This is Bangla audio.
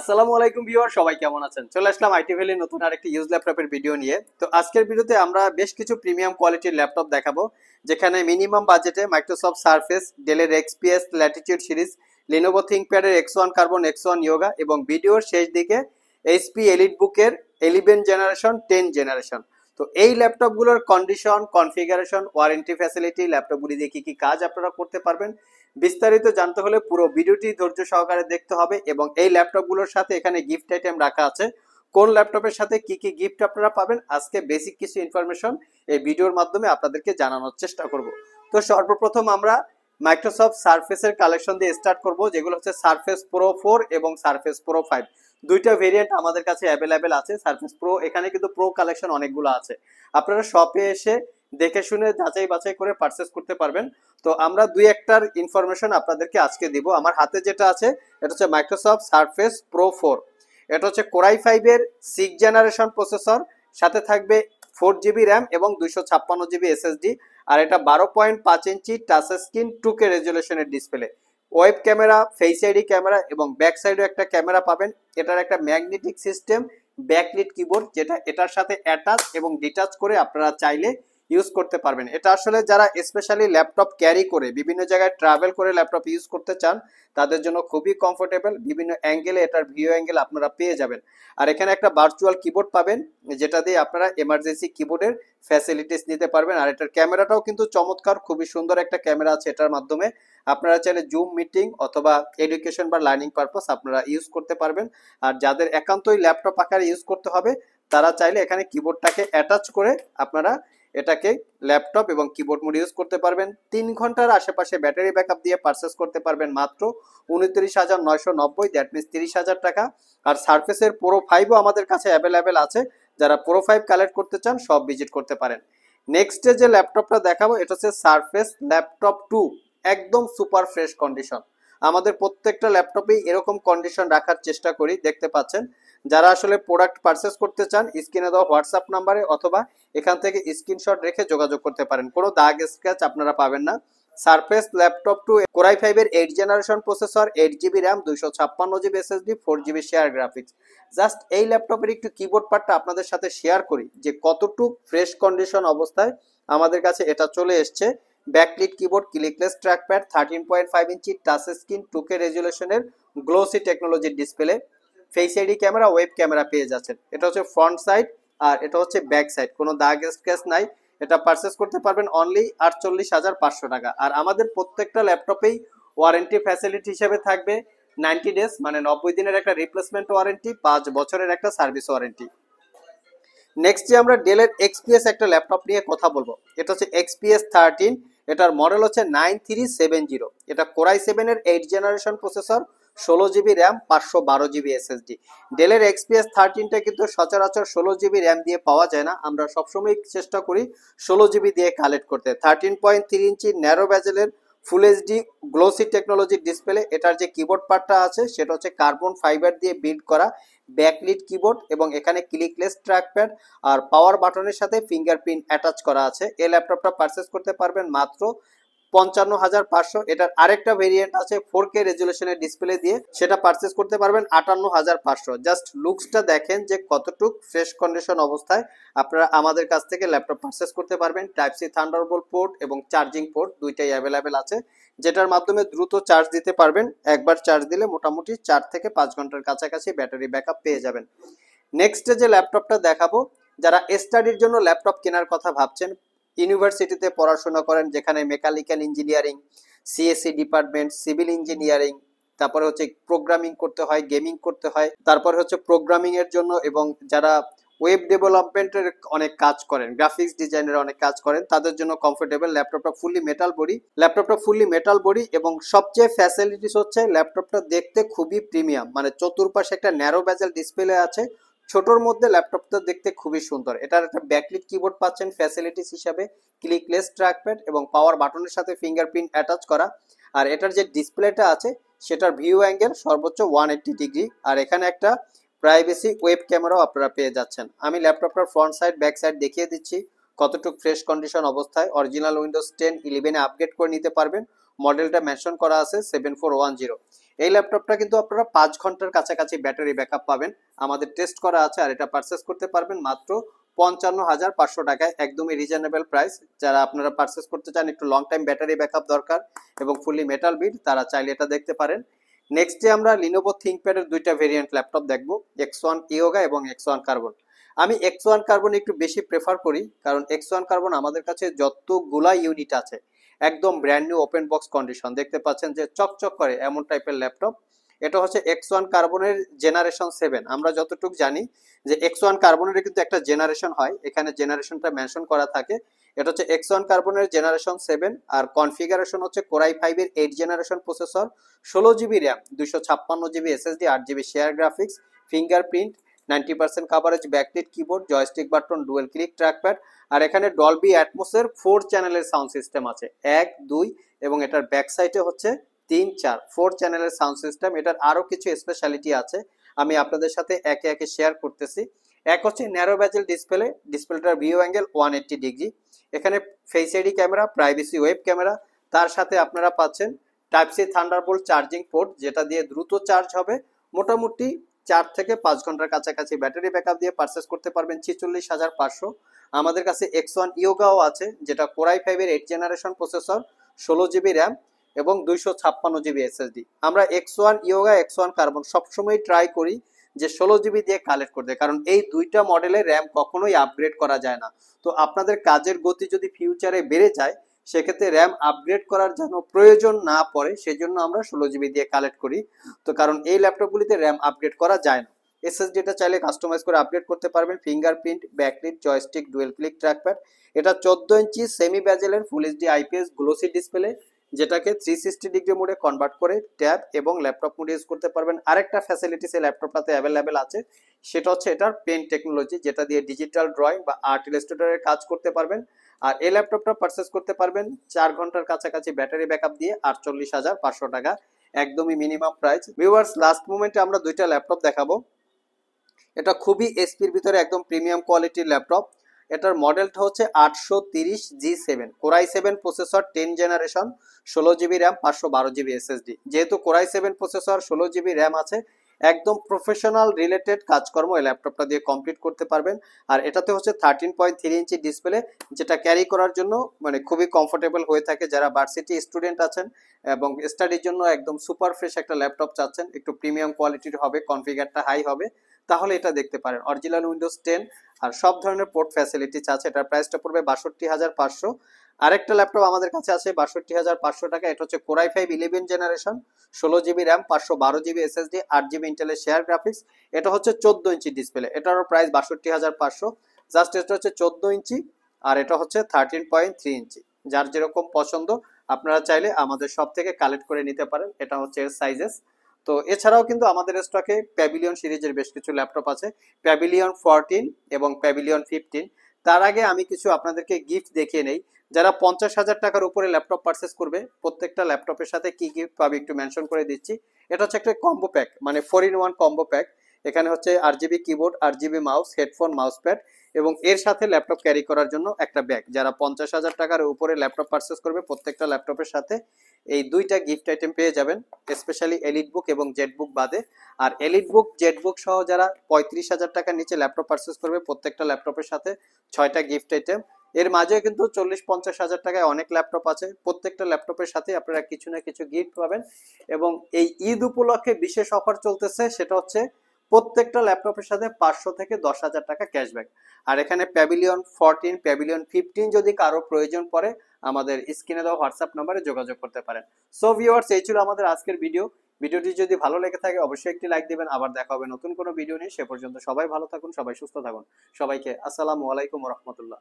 আসসালামু আলাইকুম ভিউয়ার সবাই কেমন আছেন চলে আসলাম আইটি ভ্যালির নতুন আরেকটি ইউজ ল্যাপটপের ভিডিও নিয়ে তো আজকের ভিডিওতে আমরা বেশ কিছু প্রিমিয়াম কোয়ালিটির ল্যাপটপ দেখাবো যেখানে মিনিমাম বাজেটে মাইক্রোসফট সার্ফেস ডেলের এক্সপিএস ল্যাটিটিউড সিরিজ লিনোভো থিঙ্কপ্যাডের X one carbon X one Yoga এবং ভিডিওর শেষ দিকে এইচপি এলিট বুকের এলিভেন জেনারেশন টেন জেনারেশন তো এই ল্যাপটপগুলোর কন্ডিশন কনফিগারেশন ওয়ারেন্টি ফ্যাসিলিটি ল্যাপটপগুলি দিয়ে কী কী কাজ আপনারা করতে পারবেন বিস্তারিত জানতে হলে পুরো ভিডিওটি ধৈর্য সহকারে দেখতে হবে এবং এই ল্যাপটপগুলোর সাথে এখানে গিফট আইটেম রাখা আছে কোন ল্যাপটপের সাথে কি কি গিফট আপনারা পাবেন আজকে বেসিক কিছু ইনফরমেশন এই ভিডিওর মাধ্যমে আপনাদেরকে জানানোর চেষ্টা করব তো সর্বপ্রথম আমরা মাইক্রোসফট সার্ফেসের কালেকশন দিয়ে স্টার্ট করব যেগুলো হচ্ছে সার্ফেস প্রো ফোর এবং সার্ফেস প্রো ফাইভ দুইটা ভেরিয়েন্ট আমাদের কাছে অ্যাভেলেবেল আছে সার্ফেস প্রো এখানে কিন্তু প্রো কালেকশন অনেকগুলো আছে আপনারা শপে এসে দেখে শুনে যাচাই বাছাই করে পারচেস করতে পারবেন তো আমরা দুই একটার ইনফরমেশন আপনাদেরকে আজকে দিব আমার হাতে যেটা আছে এটা হচ্ছে মাইক্রোসফট সারফেস প্রো ফোর এটা হচ্ছে কোরাই ফাইভের সিক্স জেনারেশন প্রসেসর সাথে থাকবে ফোর জিবি র্যাম এবং দুইশো ছাপ্পান্ন জিবি এসএসডি আর এটা বারো পয়েন্ট পাঁচ ইঞ্চি টাচ স্ক্রিন টু কে রেজুলেশনের display web camera face ID camera এবং ব্যাক সাইডেও একটা ক্যামেরা পাবেন এটার একটা ম্যাগনেটিক সিস্টেম ব্যাকলিট কিবোর্ড যেটা এটার সাথে অ্যাটাচ এবং ডিটাচ করে আপনারা চাইলে ইউজ করতে পারবেন এটা আসলে যারা স্পেশালি ল্যাপটপ ক্যারি করে বিভিন্ন জায়গায় ট্রাভেল করে ল্যাপটপ ইউজ করতে চান তাদের জন্য খুবই কমফোর্টেবল বিভিন্ন অ্যাঙ্গেলে এটার ভিউ অ্যাঙ্গেল আপনারা পেয়ে যাবেন আর এখানে একটা ভার্চুয়াল কিবোর্ড পাবেন যেটা দিয়ে আপনারা এমার্জেন্সি কিবোর্ডের ফ্যাসিলিটিস নিতে পারবেন আর এটার ক্যামেরাটাও কিন্তু চমৎকার খুবই সুন্দর একটা ক্যামেরা আছে এটার মাধ্যমে আপনারা চাইলে জুম মিটিং অথবা এডুকেশন বা লার্নিং পারপাস আপনারা ইউজ করতে পারবেন আর যাদের একান্তই ল্যাপটপ আকারে ইউজ করতে হবে তারা চাইলে এখানে কিবোর্ডটাকে অ্যাটাচ করে আপনারা এটাকে ল্যাপটপ এবং কিবোর্ড মোড ইউজ করতে পারবেন তিন ঘন্টার আশেপাশে ব্যাটারি ব্যাকআপ দিয়ে পারচেস করতে পারবেন মাত্র উনত্রিশ হাজার নয়শো নব্বই দ্যাট মিনস তিরিশ হাজার টাকা আর সার্ফেসের প্রো ফাইভও আমাদের কাছে অ্যাভেলেবেল আছে যারা প্রো ফাইভ কালেক্ট করতে চান সব ভিজিট করতে পারেন নেক্সটে যে ল্যাপটপটা দেখাবো এটা হচ্ছে সার্ফেস ল্যাপটপ টু একদম সুপার ফ্রেশ কন্ডিশন আমাদের প্রত্যেকটা ল্যাপটপেই এরকম কন্ডিশন রাখার চেষ্টা করি দেখতে পাচ্ছেন যারা আসলে প্রোডাক্ট পারচেস করতে চান স্ক্রিনে দেওয়া হোয়াটসঅ্যাপ নাম্বারে অথবা এখান থেকে স্ক্রিনশট রেখে যোগাযোগ করতে পারেন কোনো দাগ স্ক্র্যাচ আপনারা পাবেন না সারফেস ল্যাপটপ টু কোরাই ফাইভের eight generation processor eight GB RAM দুইশো ছাপ্পান্ন GB SSD four GB share graphics just এই ল্যাপটপের একটু কিবোর্ড পার্টটা আপনাদের সাথে শেয়ার করি যে কতটুক ফ্রেশ কন্ডিশন অবস্থায় আমাদের কাছে এটা চলে এসছে backlit keyboard clickless trackpad thirteen point five inch touch screen two K রেজুলেশনের গ্লোসি টেকনোলজির display face ID camera web camera পেয়ে যাচ্ছেন এটা হচ্ছে ফ্রন্ট সাইড আর এটা হচ্ছে ব্যাক সাইড কোনো দাগ স্কেচ নাই এটা পারচেস করতে পারবেন অনলি আটচল্লিশ হাজার পাঁচশো টাকা আর আমাদের প্রত্যেকটা ল্যাপটপেই ওয়ারেন্টি ফ্যাসিলিটি হিসেবে থাকবে নাইনটি ডেজ মানে নব্বই দিনের একটা রিপ্লেসমেন্ট ওয়ারেন্টি পাঁচ বছরের একটা সার্ভিস ওয়ারেন্টি নেক্সট যে আমরা ডেলের এক্সপিএস একটা ল্যাপটপ নিয়ে কথা বলবো এটা হচ্ছে এক্সপিএস থার্টিন এটার মডেল হচ্ছে নাইন থ্রি সেভেন জিরো এটা কোরাই সেভেনের এইট জেনারেশন প্রসেসর ষোলো জিবি র্যাম পাঁচশো বারো জিবি এসএসডি ডেলের এক্সপিএস থার্টিনটা কিন্তু সচরাচর ষোলো জিবি র্যাম দিয়ে পাওয়া যায় না আমরা সবসময় চেষ্টা করি ষোলো জিবি দিয়ে কালেক্ট করতে thirteen point three inch narrow ব্যাজেলের ফুল এইচডি গ্লোসি টেকনোলজির ডিসপ্লে এটার যে কিবোর্ড পার্টটা আছে সেটা হচ্ছে কার্বন ফাইবার দিয়ে বিল্ড করা ব্যাকলিট কিবোর্ড এবং এখানে ক্লিকলেস ট্র্যাকপ্যাড আর পাওয়ার বাটনের সাথে ফিঙ্গারপ্রিন্ট অ্যাটাচ করা আছে এই ল্যাপটপটা পারচেস করতে পারবেন মাত্র পঞ্চান্ন হাজার পাঁচশো এটার আরেকটা ভেরিয়েন্ট আছে ফোর কে রেজুলেশনের ডিসপ্লে দিয়ে সেটা পারচেস করতে পারবেন আটান্ন হাজার পাঁচশো জাস্ট লুকসটা দেখেন যে কতটুক ফ্রেশ কন্ডিশন অবস্থায় আপনারা আমাদের কাছ থেকে ল্যাপটপ পারচেস করতে পারবেন টাইপ সি থান্ডারবোল পোর্ট এবং চার্জিং পোর্ট দুইটাই অ্যাভেলেবেল আছে যেটার মাধ্যমে দ্রুত চার্জ দিতে পারবেন একবার চার্জ দিলে মোটামুটি চার থেকে পাঁচ ঘন্টার কাছাকাছি ব্যাটারি ব্যাক পেয়ে যাবেন নেক্সট যে ল্যাপটপটা দেখাবো যারা স্টাডির জন্য ল্যাপটপ কেনার কথা ভাবছেন ইউনিভার্সিটিতে পড়াশোনা করেন যেখানে mechanical engineering CSC e department civil engineering তারপরে হচ্ছে প্রোগ্রামিং করতে হয় গেমিং করতে হয় তারপরে হচ্ছে প্রোগ্রামিং এর জন্য এবং যারা ওয়েব ডেভেলপমেন্টের অনেক কাজ করেন গ্রাফিক্স ডিজাইনের অনেক কাজ করেন তাদের জন্য কমফোর্টেবল ল্যাপটপটা ফুললি মেটাল বডি ল্যাপটপটা ফুললি মেটাল বডি এবং সবচেয়ে ফ্যাসিলিটিস হচ্ছে ল্যাপটপটা দেখতে খুবই প্রিমিয়াম মানে চতুর্পাশে একটা ন্যারো ব্যাজেল ডিসপ্লে আছে ছোটর মধ্যে ল্যাপটপটা দেখতে খুবই সুন্দর এটার একটা ব্যাকলিট কিবোর্ড পাচ্ছেন ফ্যাসিলিটিস হিসাবে ক্লিকলেস ট্র্যাকপ্যাড এবং পাওয়ার বাটনের সাথে ফিঙ্গারপ্রিন্ট অ্যাটাচ করা আর এটার যে ডিসপ্লেটা আছে সেটার ভিউ অ্যাঙ্গেল সর্বোচ্চ ওয়ান ডিগ্রি আর এখানে একটা প্রাইভেসি ওয়েব ক্যামেরাও আপনারা পেয়ে যাচ্ছেন আমি ল্যাপটপটার ফ্রন্ট সাইড ব্যাক সাইড দেখিয়ে দিচ্ছি কতটুকু ফ্রেশ কন্ডিশন অবস্থায় অরিজিনাল উইন্ডোজ টেন ইলেভেনে আপগ্রেড করে নিতে পারবেন মডেলটা মেনশন করা আছে সেভেন ফোর ওয়ান জিরো এই ল্যাপটপটা কিন্তু আপনারা পাঁচ ঘন্টার কাছাকাছি ব্যাটারি ব্যাকআপ পাবেন আমাদের টেস্ট করা আছে আর এটা পারচেস করতে পারবেন মাত্র পঞ্চান্ন হাজার পাঁচশো টাকায় একদমই রিজনেবল প্রাইস যারা আপনারা পারচেস করতে চান একটু লং টাইম ব্যাটারি ব্যাক দরকার এবং ফুলি মেটাল বিড তারা চাইলে এটা দেখতে পারেন নেক্সট ডে আমরা লিনোভো থিঙ্কপ্যাডের দুইটা ভেরিয়েন্ট ল্যাপটপ দেখবো এক্স ওয়ান ইয়োগা এবং এক্স ওয়ান কার্বন আমি এক্স ওয়ান কার্বন একটু বেশি প্রেফার করি কারণ এক্স ওয়ান কার্বন আমাদের কাছে যতগুলা ইউনিট আছে একদম brand new open box condition দেখতে পাচ্ছেন যে চকচক করে এমন টাইপের ল্যাপটপ এটা হচ্ছে এক্স ওয়ান কার্বনের জেনারেশন সেভেন আমরা যতটুকু জানি যে এক্স ওয়ান কার্বনের কিন্তু একটা জেনারেশন হয় এখানে জেনারেশনটা মেনশন করা থাকে এটা হচ্ছে এক্স ওয়ান কার্বনের জেনারেশন সেভেন আর কনফিগারেশন হচ্ছে কোরাই ফাইভ এর এইট জেনারেশন প্রসেসর ষোলো জিবি র্যাম দুইশো ছাপ্পান্ন জিবি এসএসডি আট GB share graphics fingerprint ninety percent coverage backlit keyboard joystick button dual click trackpad আর এখানে ডলবি অ্যাটমোসের ফোর চ্যানেলের সাউন্ড সিস্টেম আছে এক দুই এবং এটার ব্যাক সাইডে হচ্ছে তিন চার ফোর চ্যানেলের সাউন্ড সিস্টেম এটার আরও কিছু স্পেশালিটি আছে আমি আপনাদের সাথে একে একে শেয়ার করতেছি এক হচ্ছে ন্যারো ব্যাজেল ডিসপ্লে ডিসপ্লেটার view angle one eighty degree এখানে face ID camera privacy web camera তার সাথে আপনারা পাচ্ছেন type C thunderbolt charging port যেটা দিয়ে দ্রুত চার্জ হবে মোটামুটি চার থেকে পাঁচ ঘন্টার কাছাকাছি ব্যাটারি ব্যাকআপ দিয়ে পারচেস করতে পারবেন ছেচল্লিশ হাজার পাঁচশো আমাদের কাছে এক্স ওয়ান ইয়োগাও আছে যেটা কোরাই ফাইভের এইট জেনারেশন প্রসেসর ষোলো জিবি র্যাম এবং দুইশো ছাপ্পান্ন জিবি এসএসডি আমরা X one Yoga X one carbon সবসময় ট্রাই করি যে ষোলো জিবি দিয়ে কালেক্ট করতে কারণ এই দুইটা মডেলের র্যাম কখনোই আপগ্রেড করা যায় না তো আপনাদের কাজের গতি যদি ফিউচারে বেড়ে যায় সেক্ষেত্রে র্যাম আপগ্রেড করার যেন প্রয়োজন না পড়ে সেজন্য আমরা ষোলো জিবি দিয়ে কালেক্ট করি তো কারণ এই ল্যাপটপগুলিতে র্যাম আপগ্রেড করা যায় না এসএসডিটা চাইলে কাস্টমাইজ করে আপগ্রেড করতে পারবেন fingerprint backlit joystick dual click trackpad এটা চোদ্দ ইঞ্চি সেমি ব্যাজেলের full HD IPS glossy display যেটাকে থ্রি সিক্সটি ডিগ্রি মোডে কনভার্ট করে ট্যাব এবং ল্যাপটপ মোডে ইউজ করতে পারবেন আরেকটা ফ্যাসিলিটি সেই ল্যাপটপটাতে অ্যাভেলেবেল আছে সেটা হচ্ছে এটার পেন টেকনোলজি যেটা দিয়ে ডিজিটাল ড্রয়িং বা আর্ট ইলাস্ট্রেটরের কাজ করতে পারবেন আর এই ল্যাপটপটা পারচেস করতে পারবেন চার ঘন্টার কাছাকাছি ব্যাটারি ব্যাকআপ দিয়ে আটচল্লিশ হাজার পাঁচশো টাকা একদমই মিনিমাম প্রাইস ভিউয়ার্স লাস্ট মুমেন্টে আমরা দুইটা ল্যাপটপ দেখাবো এটা খুবই এসপির ভিতরে একদম প্রিমিয়াম কোয়ালিটির ল্যাপটপ এটার মডেলটা হচ্ছে আটশো তিরিশ G seven core i seven processor ten generation ষোলো জিবি র্যাম পাঁচশো বারো জিবি এসএসডি যেহেতু কোরাই সেভেন প্রসেসর ষোলো জিবি র্যাম আছে একদম প্রফেশনাল রিলেটেড কাজকর্ম এই ল্যাপটপটা দিয়ে কমপ্লিট করতে পারবেন আর এটাতে হচ্ছে thirteen point three inch display যেটা ক্যারি করার জন্য মানে খুবই কমফোর্টেবল হয়ে থাকে যারা ভার্সিটি স্টুডেন্ট আছেন এবং স্টাডির জন্য একদম সুপার ফ্রেশ একটা ল্যাপটপ চাচ্ছেন একটু প্রিমিয়াম কোয়ালিটির হবে কনফিগারটা হাই হবে তাহলে এটা দেখতে পারেন অরিজিনাল উইন্ডোজ টেন আর সব ধরনের পোর্ট ফ্যাসিলিটিস আছে এটার প্রাইসটা পড়বে বাষট্টি হাজার পাঁচশো আরেকটা ল্যাপটপ আমাদের কাছে আছে বাষট্টি হাজার পাঁচশো টাকা এটা হচ্ছে কোরাই ফাইভ ইলেভেন জেনারেশন ষোলো জিবি র্যাম পাঁচশো বারো জিবি এসএসডি আট জিবি ইন্টেলের শেয়ার গ্রাফিক্স এটা হচ্ছে চোদ্দো ইঞ্চি ডিসপ্লে এটারও প্রাইস বাষট্টি হাজার পাঁচশো জাস্ট এটা হচ্ছে চোদ্দো ইঞ্চি আর এটা হচ্ছে থার্টিন পয়েন্ট থ্রি ইঞ্চি যার যেরকম পছন্দ আপনারা চাইলে আমাদের সব থেকে কালেক্ট করে নিতে পারেন এটা হচ্ছে এর সাইজেস তো এছাড়াও কিন্তু আমাদের স্টকে প্যাভিলিয়ন সিরিজের বেশ কিছু ল্যাপটপ আছে প্যাভিলিয়ন ফোরটিন এবং প্যাভিলিয়ন ফিফটিন তার আগে আমি কিছু আপনাদেরকে গিফট দেখিয়ে নেই যারা পঞ্চাশ হাজার টাকার উপরে ল্যাপটপ পারচেস করবে প্রত্যেকটা ল্যাপটপের সাথে কি গিফট পাবে একটু মেনশন করে দিচ্ছি এটা হচ্ছে একটা কম্বো প্যাক মানে four in one combo pack এখানে হচ্ছে RGB keyboard RGB mouse headphone mouse pad এবং এর সাথে ল্যাপটপ ক্যারি করার জন্য একটা ব্যাগ যারা পঞ্চাশ হাজার টাকার উপরে ল্যাপটপ পারচেস করবে প্রত্যেকটা ল্যাপটপের সাথে এই দুইটা গিফট আইটেম পেয়ে যাবেন স্পেশালি এলিট বুক এবং জেট বুক বাদে আর এলিট বুক জেট বুক সহ যারা পঁয়ত্রিশ হাজার টাকার নিচে ল্যাপটপ পারচেস করবে প্রত্যেকটা ল্যাপটপের সাথে ছয়টা গিফট আইটেম এর মাঝে কিন্তু চল্লিশ পঞ্চাশ হাজার টাকায় অনেক ল্যাপটপ আছে প্রত্যেকটা ল্যাপটপের সাথে আপনারা কিছু না কিছু গিফট পাবেন এবং এই ঈদ উপলক্ষে বিশেষ অফার চলতেছে সেটা হচ্ছে প্রত্যেকটা ল্যাপটপের সাথে পাঁচশো থেকে দশ হাজার টাকা ক্যাশব্যাক আর এখানে প্যাভিলিয়ন ফরটিন প্যাভিলিয়ন ফিফটিন যদি কারো প্রয়োজন পড়ে আমাদের স্ক্রিনে দেওয়া হোয়াটসঅ্যাপ নাম্বারে যোগাযোগ করতে পারেন সো ভিওয়ার্স এই ছিল আমাদের আজকের ভিডিও ভিডিওটি যদি ভালো লেগে থাকে অবশ্যই একটি লাইক দেবেন আবার দেখা হবে নতুন কোনো ভিডিও নিয়ে সে পর্যন্ত সবাই ভালো থাকুন সবাই সুস্থ থাকুন সবাইকে আসসালামু আলাইকুম রহমতুল্লাহ